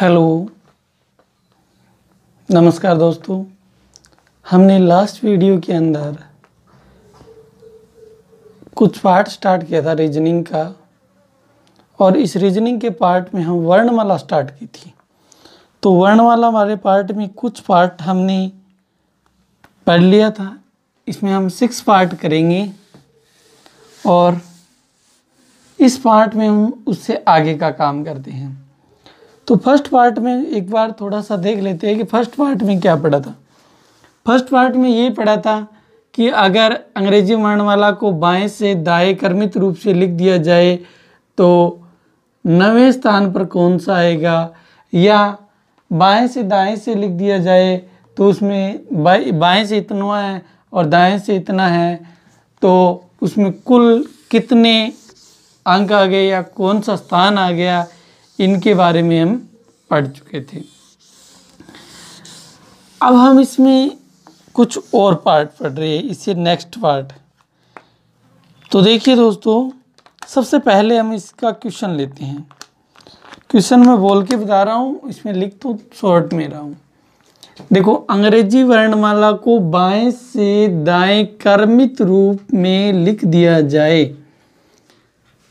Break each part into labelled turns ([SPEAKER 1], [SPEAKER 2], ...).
[SPEAKER 1] hello नमस्कार दोस्तों हमने लास्ट वीडियो के अंदर कुछ पार्ट स्टार्ट किया था रीजनिंग का और इस रीजनिंग के पार्ट में हम वर्णमाला स्टार्ट की थी तो वर्णमाला वाले पार्ट में कुछ पार्ट हमने पढ़ लिया था इसमें हम सिक्स पार्ट करेंगे और इस पार्ट में हम उससे आगे का काम करते हैं तो फर्स्ट पार्ट में एक बार थोड़ा सा देख लेते हैं कि फर्स्ट पार्ट में क्या पढ़ा था फर्स्ट पार्ट में ये पढ़ा था कि अगर अंग्रेजी वर्णमाला को बाएं से दाएं कर्मित रूप से लिख दिया जाए तो नवें स्थान पर कौन सा आएगा या बाएं से दाएं से लिख दिया जाए तो उसमें बाएं बाएं से इतना है और दाएं से इतना है तो उसमें कुल कितने अंक आ गए या कौन सा स्थान आ गया इनके बारे में हम पढ़ चुके थे अब हम इसमें कुछ और पार्ट पढ़ रहे हैं इसे नेक्स्ट पार्ट तो देखिए दोस्तों सबसे पहले हम इसका क्वेश्चन लेते हैं क्वेश्चन में बोल के बता रहा हूँ इसमें लिख तो शॉर्ट में रहा हूँ देखो अंग्रेजी वर्णमाला को बाएं से दाएं कर्मित रूप में लिख दिया जाए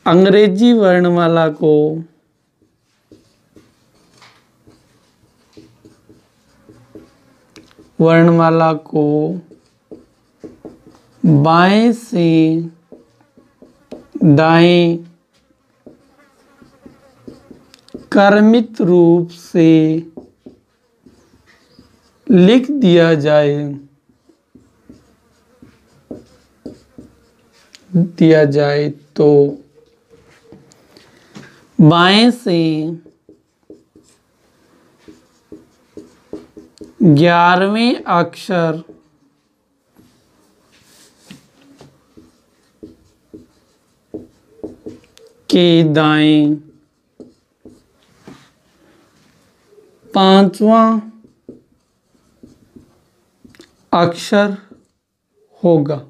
[SPEAKER 1] अंग्रेजी वर्णमाला को वर्णमाला को बाएं से दाएं कर्मित रूप से लिख दिया जाए दिया जाए तो बाएं से ग्यारहवें अक्षर के दाएं पांचवा अक्षर होगा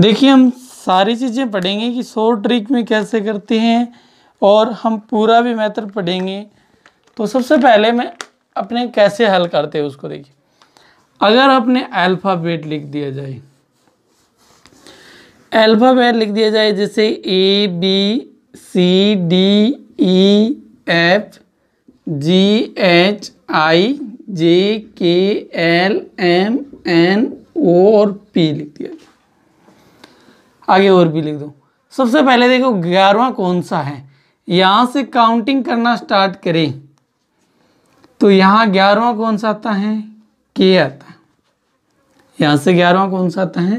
[SPEAKER 1] देखिए हम सारी चीज़ें पढ़ेंगे कि शॉर्ट ट्रिक में कैसे करते हैं और हम पूरा भी मैथड पढ़ेंगे तो सबसे पहले मैं अपने कैसे हल करते हैं उसको देखिए अगर अपने अल्फ़ाबेट लिख दिया जाए अल्फ़ाबेट लिख दिया जाए जैसे A B C D E F G H I J K L M N O और पी लिख दिया आगे और भी लिख दो सबसे पहले देखो ग्यारहवा कौन सा है यहाँ से काउंटिंग करना स्टार्ट करें तो यहाँ ग्यारहवा कौन सा आता है के आता है यहाँ से ग्यारहवा कौन सा आता है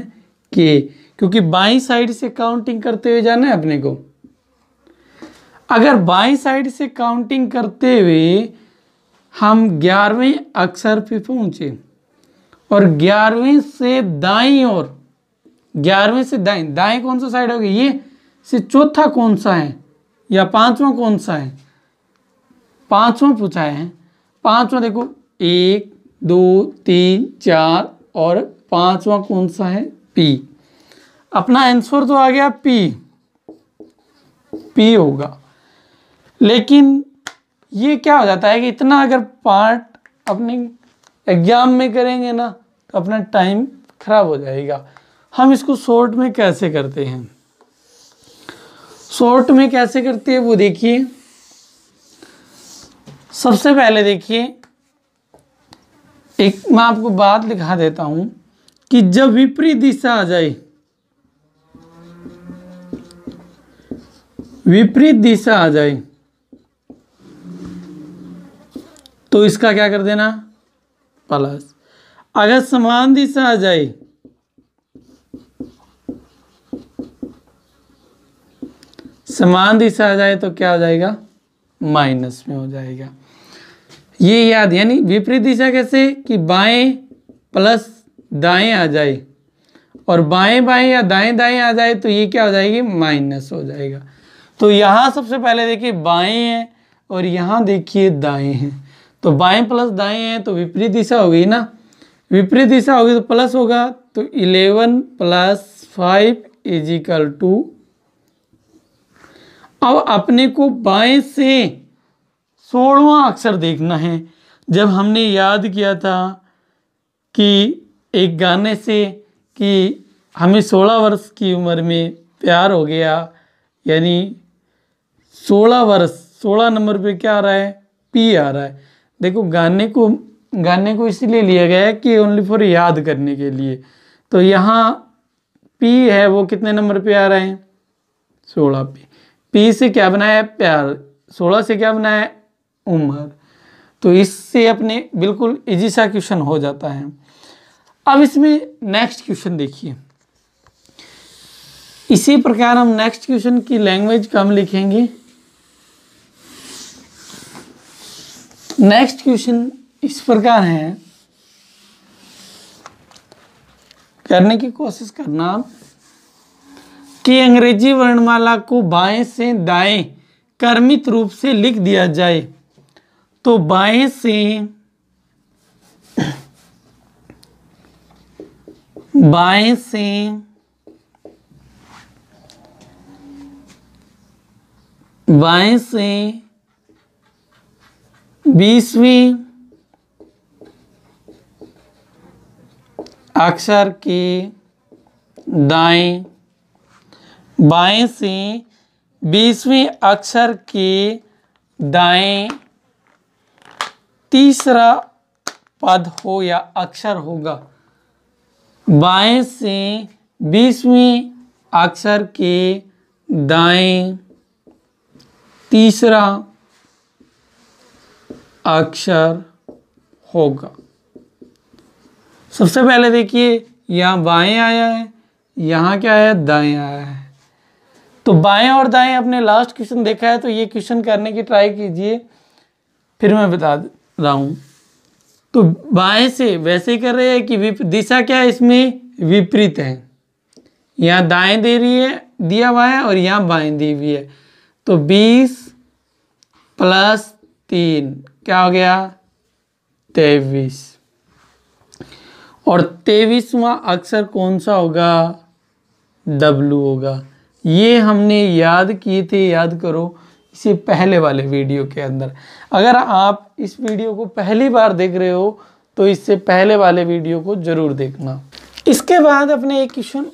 [SPEAKER 1] के क्योंकि बाई साइड से काउंटिंग करते हुए जाना है अपने को अगर बाई साइड से काउंटिंग करते हुए हम ग्यारहवें अक्षर पे पहुंचे और ग्यारहवें से दाई और ग्यारहवें से दाई दाएं कौन सा साइड हो ये से चौथा कौन सा है या पांचवा कौन सा है पांचवा पूछा है पांचवा देखो एक दो तीन चार और पांचवा कौन सा है पी अपना आंसर तो आ गया पी पी होगा लेकिन ये क्या हो जाता है कि इतना अगर पार्ट अपने एग्जाम में करेंगे ना तो अपना टाइम खराब हो जाएगा हम इसको शॉर्ट में कैसे करते हैं शॉर्ट में कैसे करते हैं वो देखिए सबसे पहले देखिए एक मैं आपको बात लिखा देता हूं कि जब विपरीत दिशा आ जाए विपरीत दिशा आ जाए तो इसका क्या कर देना प्लस अगर समान दिशा आ जाए समान दिशा आ जाए तो क्या हो जाएगा माइनस में हो जाएगा ये याद यानी विपरीत दिशा कैसे कि बाएं प्लस दाएं आ जाए और बाएं बाएं या दाएं दाएं आ जाए तो ये क्या हो जाएगी माइनस हो जाएगा तो यहाँ सबसे पहले देखिए बाएं हैं और यहाँ देखिए दाएं हैं तो बाएं प्लस दाएं हैं तो विपरीत दिशा होगी ना विपरीत दिशा होगी तो प्लस होगा तो eleven plus five is equal to अब अपने को बाएं से सोलवा अक्षर देखना है जब हमने याद किया था कि एक गाने से कि हमें सोलह वर्ष की उम्र में प्यार हो गया यानी सोलह वर्ष सोलह नंबर पे क्या आ रहा है पी आ रहा है देखो गाने को गाने को इसलिए लिया गया है कि ओनली फॉर याद करने के लिए तो यहाँ पी है वो कितने नंबर पे आ रहे हैं सोलह पे पी से क्या बनाया है प्यार सोलह से क्या बनाया है उम्र तो इससे अपने बिल्कुल इजी सा क्वेश्चन हो जाता है अब इसमें नेक्स्ट क्वेश्चन देखिए इसी प्रकार हम नेक्स्ट क्वेश्चन की लैंग्वेज कम लिखेंगे नेक्स्ट क्वेश्चन इस प्रकार है करने की कोशिश करना आप कि अंग्रेजी वर्णमाला को बाएं से दाएं कर्मित रूप से लिख दिया जाए तो बाएं से बाएं से बाएं से बीसवीं अक्षर के दाएं बाएं से बीसवें अक्षर के दाएं तीसरा पद हो या अक्षर होगा बाएं से बीसवें अक्षर के दाएं तीसरा अक्षर होगा सबसे पहले देखिए यहाँ बाएं आया है यहाँ क्या है दाएं आया है तो बाएं और दाएं आपने लास्ट क्वेश्चन देखा है तो ये क्वेश्चन करने की ट्राई कीजिए फिर मैं बता रहा हूँ तो बाएं से वैसे कर रहे हैं कि दिशा क्या है इसमें विपरीत है यहाँ दाएं दे रही है दिया हुआ है और यहाँ बाएं दी हुई है तो 20 प्लस तीन क्या हो गया तेईस और तेईसवा अक्षर कौन सा होगा डब्लू होगा ये हमने याद किए थे याद करो इसे पहले वाले वीडियो के अंदर अगर आप इस वीडियो को पहली बार देख रहे हो तो इससे पहले वाले वीडियो को ज़रूर देखना इसके बाद अपने एक क्वेश्चन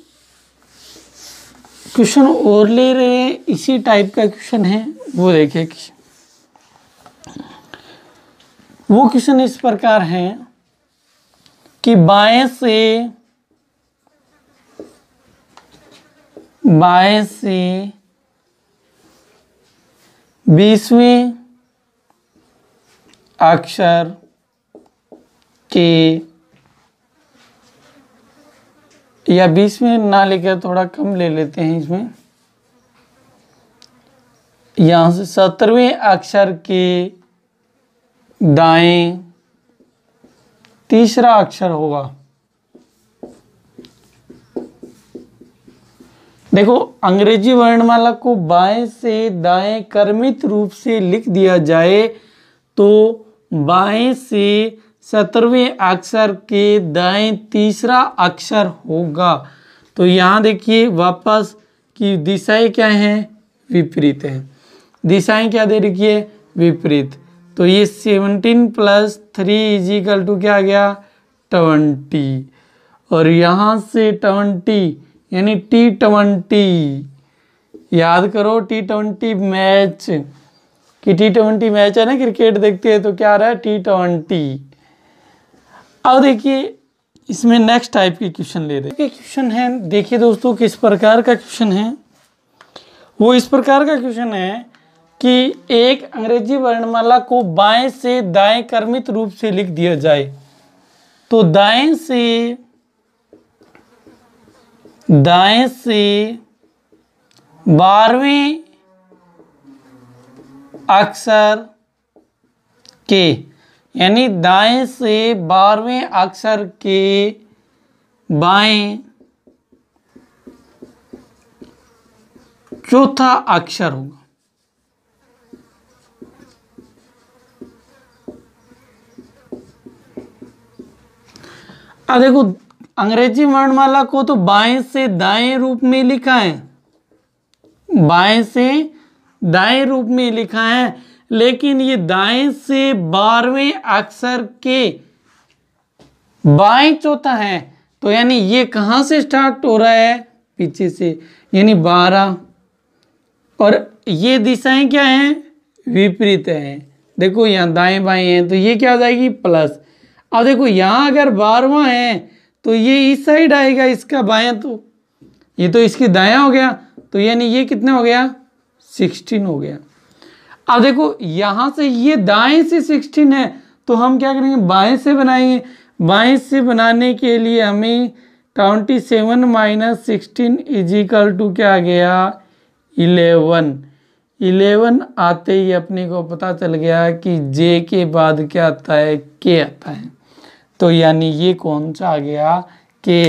[SPEAKER 1] क्वेश्चन और ले रहे हैं इसी टाइप का क्वेश्चन है वो देखे वो क्वेश्चन इस प्रकार है कि बाएं से बाय बीसवीं अक्षर के या बीसवीं ना लेकर थोड़ा कम ले लेते हैं इसमें यहाँ से सत्रहवें अक्षर के दाएं तीसरा अक्षर होगा देखो अंग्रेजी वर्णमाला को बाएं से दाएं कर्मित रूप से लिख दिया जाए तो बाएं से सत्रहवें अक्षर के दाएं तीसरा अक्षर होगा तो यहाँ देखिए वापस की दिशाएं क्या हैं विपरीत हैं दिशाएं क्या दे रखी है विपरीत तो ये seventeen plus three is equal to क्या आ गया ट्वेंटी और यहाँ से ट्वेंटी यानी टी ट्वेंटी याद करो टी ट्वेंटी मैच कि टी ट्वेंटी मैच है ना क्रिकेट देखते हैं तो क्या आ रहा है टी ट्वेंटी अब देखिए इसमें नेक्स्ट टाइप के क्वेश्चन ले रहे क्वेश्चन है देखिए दोस्तों किस प्रकार का क्वेश्चन है वो इस प्रकार का क्वेश्चन है कि एक अंग्रेजी वर्णमाला को बाएं से दाएं कर्मित रूप से लिख दिया जाए तो दाएं से दाएं से बारहवें अक्षर के यानी दाएं से बारहवें अक्षर के बाएं चौथा अक्षर होगा अब देखो अंग्रेजी वर्णमाला को तो बाएं से दाएं रूप में लिखा है बाएं से दाएं रूप में लिखा है लेकिन ये दाएं से बारहवें अक्षर के बाएं चौथा है तो यानी ये कहाँ से स्टार्ट हो रहा है पीछे से यानी बारह और ये दिशाएं क्या हैं विपरीत हैं देखो यहाँ दाएं बाएं हैं तो ये क्या हो जाएगी प्लस अब देखो यहाँ अगर बारहवा है तो ये इस साइड आएगा इसका बायां तो ये तो इसकी दायां हो गया तो यानी ये कितना हो गया सिक्सटीन हो गया अब देखो यहाँ से ये दाएं से सिक्सटीन है तो हम क्या करेंगे बाएं से बनाएंगे बाएं से बनाने के लिए हमें twenty seven minus sixteen is equal to क्या गया इलेवन इलेवन आते ही अपने को पता चल गया कि जे के बाद क्या आता है के आता है तो यानी ये कौन सा आ गया कि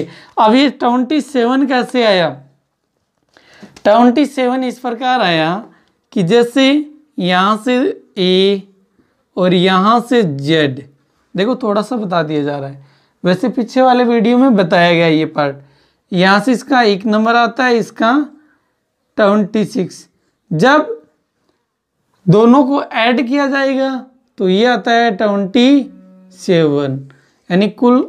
[SPEAKER 1] अभी ट्वेंटी सेवन कैसे आया ट्वेंटी सेवन इस प्रकार आया कि जैसे यहाँ से ए और यहाँ से जेड देखो थोड़ा सा बता दिया जा रहा है वैसे पीछे वाले वीडियो में बताया गया ये पार्ट यहाँ से इसका एक नंबर आता है इसका ट्वेंटी सिक्स जब दोनों को ऐड किया जाएगा तो ये आता है ट्वेंटी सेवन यानी कुल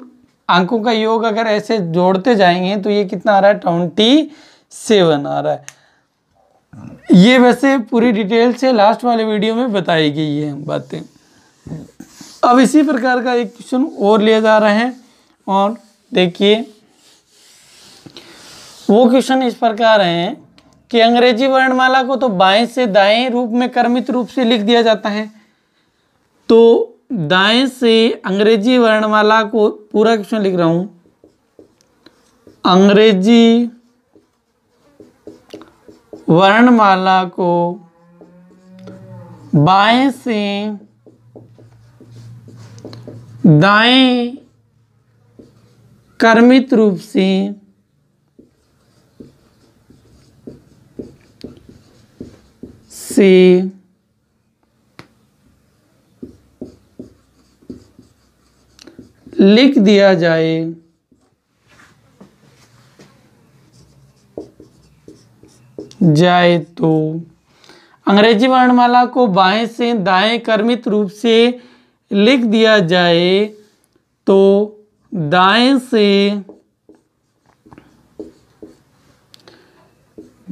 [SPEAKER 1] अंकों का योग अगर ऐसे जोड़ते जाएंगे तो ये कितना आ रहा है ट्वेंटी सेवन आ रहा है ये वैसे पूरी डिटेल से लास्ट वाले वीडियो में बताई गई है बातें अब इसी प्रकार का एक क्वेश्चन और लिया जा रहा है और देखिए वो क्वेश्चन इस प्रकार है कि अंग्रेजी वर्णमाला को तो बाएं से दाएं रूप में कर्मित रूप से लिख दिया जाता है तो दाएं से अंग्रेजी वर्णमाला को पूरा क्वेश्चन लिख रहा हूं अंग्रेजी वर्णमाला को बाएं से दाएं कर्मित रूप से से लिख दिया जाए जाए तो अंग्रेजी वर्णमाला को बाएं से दाएं कर्मित रूप से लिख दिया जाए तो दाएं से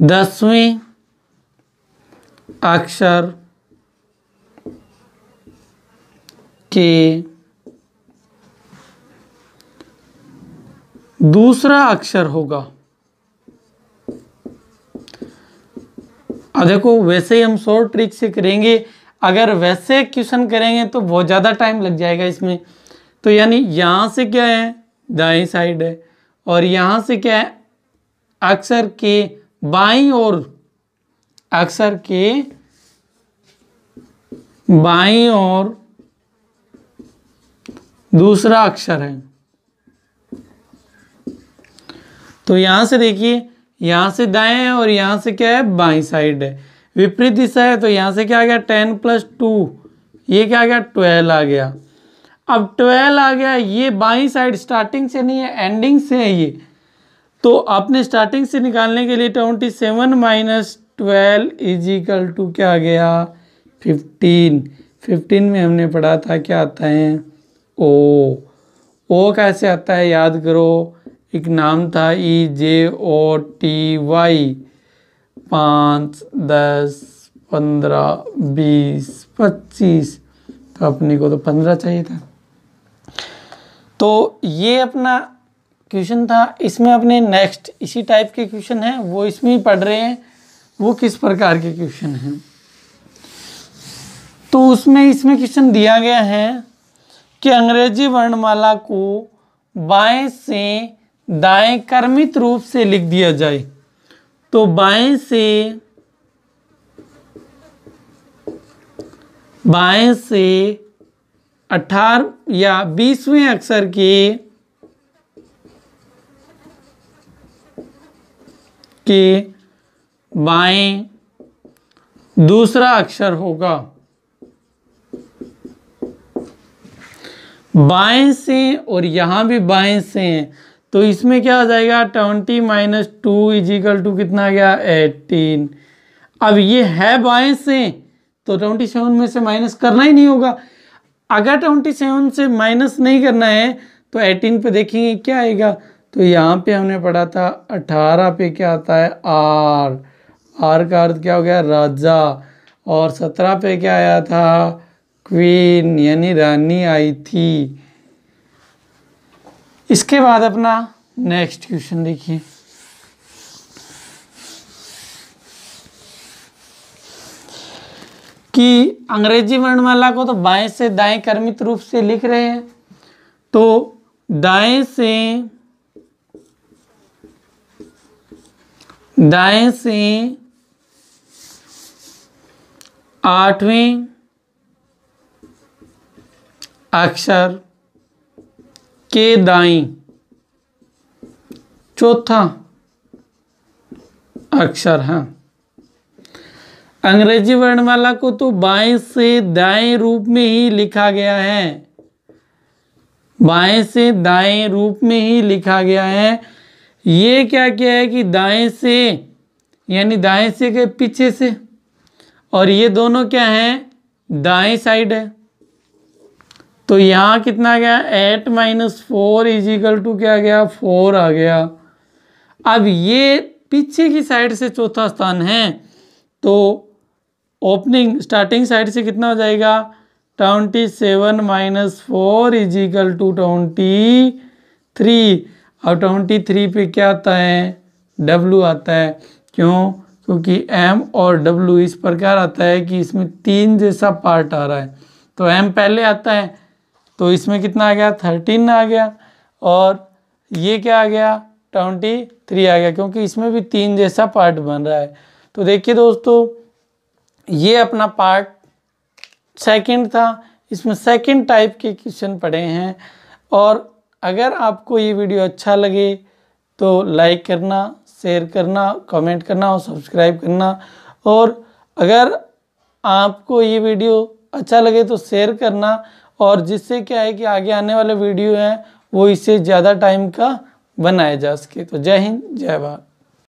[SPEAKER 1] दसवें अक्षर के दूसरा अक्षर होगा देखो वैसे ही हम शॉर्ट ट्रिक से करेंगे अगर वैसे क्वेश्चन करेंगे तो बहुत ज़्यादा टाइम लग जाएगा इसमें तो यानी यहाँ से क्या है दाएं साइड है और यहाँ से क्या है अक्षर के बाई और अक्षर के बाई और दूसरा अक्षर है तो यहाँ से देखिए यहाँ से दाएं है और यहाँ से क्या है बाई साइड है विपरीत दिशा है तो यहाँ से क्या आ गया टेन प्लस टू ये क्या आ गया ट्वेल्व आ गया अब ट्वेल्व आ गया ये बाई साइड स्टार्टिंग से नहीं है एंडिंग से है ये तो आपने स्टार्टिंग से निकालने के लिए twenty seven minus twelve is equal to क्या आ गया फिफ्टीन फिफ्टीन में हमने पढ़ा था क्या आता है ओ ओ कैसे आता है याद करो एक नाम था ई जे ओ टी वाई पाँच दस पंद्रह बीस पच्चीस तो अपने को तो पंद्रह चाहिए था तो ये अपना क्वेश्चन था इसमें अपने नेक्स्ट इसी टाइप के क्वेश्चन हैं वो इसमें ही पढ़ रहे हैं वो किस प्रकार के क्वेश्चन हैं तो उसमें इसमें क्वेश्चन दिया गया है कि अंग्रेजी वर्णमाला को बाएं से दाएं कर्मित रूप से लिख दिया जाए तो बाएं से बाएं से अठार या बीसवें अक्षर के के बाएं दूसरा अक्षर होगा बाएं से और यहां भी बाएं से हैं तो इसमें क्या आ जाएगा twenty minus two is equal to कितना आ गया एटीन अब ये है बाएं से तो ट्वेंटी सेवन में से माइनस करना ही नहीं होगा अगर ट्वेंटी सेवन से माइनस नहीं करना है तो एटीन पे देखेंगे क्या आएगा तो यहाँ पे हमने पढ़ा था अठारह पे क्या आता है आर आर का अर्थ क्या हो गया राजा और सत्रह पे क्या आया था क्वीन यानी रानी आई थी इसके बाद अपना नेक्स्ट क्वेश्चन देखिए कि अंग्रेजी वर्णमाला को तो बाएं से दाएं कर्मित रूप से लिख रहे हैं तो दाएं से दाएं से आठवें अक्षर के दाई चौथा अक्षर है अंग्रेजी वर्णमाला को तो बाएं से दाएं रूप में ही लिखा गया है बाएं से दाएं रूप में ही लिखा गया है ये क्या क्या है कि दाएं से यानी दाएं से के पीछे से और ये दोनों क्या हैं दाएं साइड है तो यहाँ कितना गया eight minus four is equal to क्या गया फोर आ गया अब ये पीछे की साइड से चौथा स्थान है तो ओपनिंग स्टार्टिंग साइड से कितना हो जाएगा twenty seven minus four is equal to twenty three और ट्वेंटी थ्री पे क्या आता है डब्लू आता है क्यों क्योंकि एम और डब्लू इस प्रकार आता है कि इसमें तीन जैसा पार्ट आ रहा है तो एम पहले आता है तो इसमें कितना आ गया थर्टीन आ गया और ये क्या आ गया ट्वेंटी थ्री आ गया क्योंकि इसमें भी तीन जैसा पार्ट बन रहा है तो देखिए दोस्तों ये अपना पार्ट सेकंड था इसमें सेकंड टाइप के क्वेश्चन पड़े हैं और अगर आपको ये वीडियो अच्छा लगे तो लाइक करना शेयर करना कमेंट करना और सब्सक्राइब करना और अगर आपको ये वीडियो अच्छा लगे तो शेयर करना और जिससे क्या है कि आगे आने वाले वीडियो हैं वो इससे ज़्यादा टाइम का बनाया जा सके तो जय हिंद जय भारत